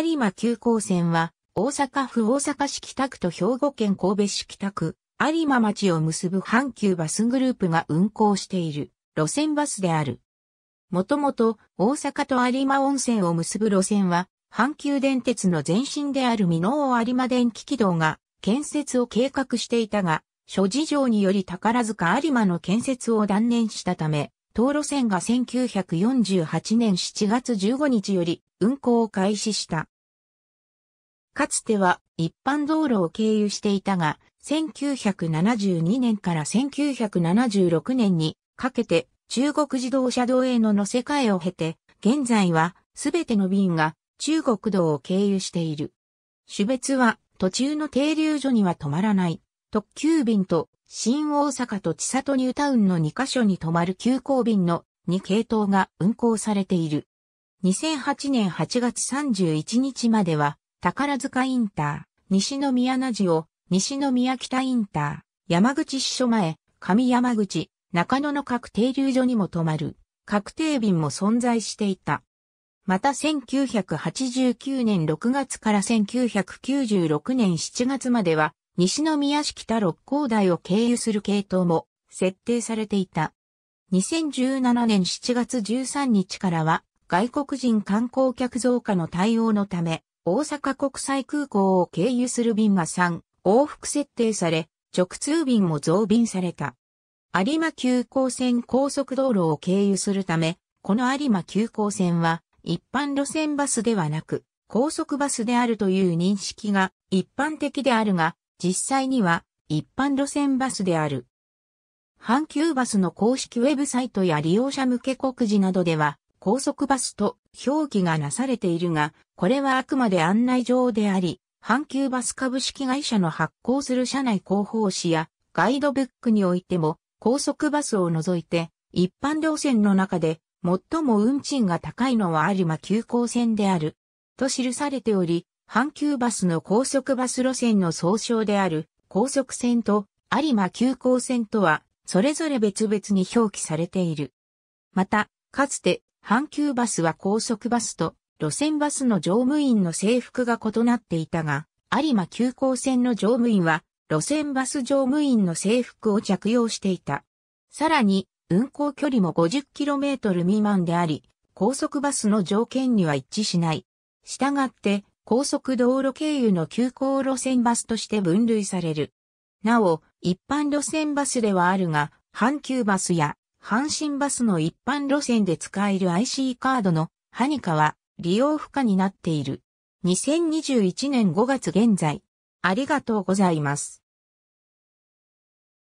有馬急行線は、大阪府大阪市北区と兵庫県神戸市北区、有馬町を結ぶ阪急バスグループが運行している路線バスである。もともと大阪と有馬温泉を結ぶ路線は、阪急電鉄の前身である美濃有馬電気軌道が建設を計画していたが、諸事情により宝塚有馬の建設を断念したため、東路線が1948年7月15日より運行を開始した。かつては一般道路を経由していたが、1972年から1976年にかけて中国自動車道への乗せ替えを経て、現在はすべての便が中国道を経由している。種別は途中の停留所には止まらない特急便と新大阪と千里ニュータウンの2カ所に止まる急行便の2系統が運行されている。2008年8月31日までは、宝塚インター、西宮名じを、西宮北インター、山口支所前、上山口、中野の各停留所にも止まる、確定便も存在していた。また1989年6月から1996年7月までは、西宮市北六甲台を経由する系統も設定されていた。2017年7月13日からは外国人観光客増加の対応のため大阪国際空港を経由する便が3往復設定され直通便も増便された。有馬急行線高速道路を経由するため、この有馬急行線は一般路線バスではなく高速バスであるという認識が一般的であるが、実際には一般路線バスである。阪急バスの公式ウェブサイトや利用者向け告示などでは、高速バスと表記がなされているが、これはあくまで案内状であり、阪急バス株式会社の発行する社内広報誌やガイドブックにおいても、高速バスを除いて、一般路線の中で最も運賃が高いのは有馬急行線である、と記されており、阪急バスの高速バス路線の総称である高速線と有馬急行線とはそれぞれ別々に表記されている。また、かつて阪急バスは高速バスと路線バスの乗務員の制服が異なっていたが、有馬急行線の乗務員は路線バス乗務員の制服を着用していた。さらに、運行距離も 50km 未満であり、高速バスの条件には一致しない。したがって、高速道路経由の急行路線バスとして分類される。なお、一般路線バスではあるが、阪急バスや阪神バスの一般路線で使える IC カードのハニカは利用不可になっている。2021年5月現在。ありがとうございます。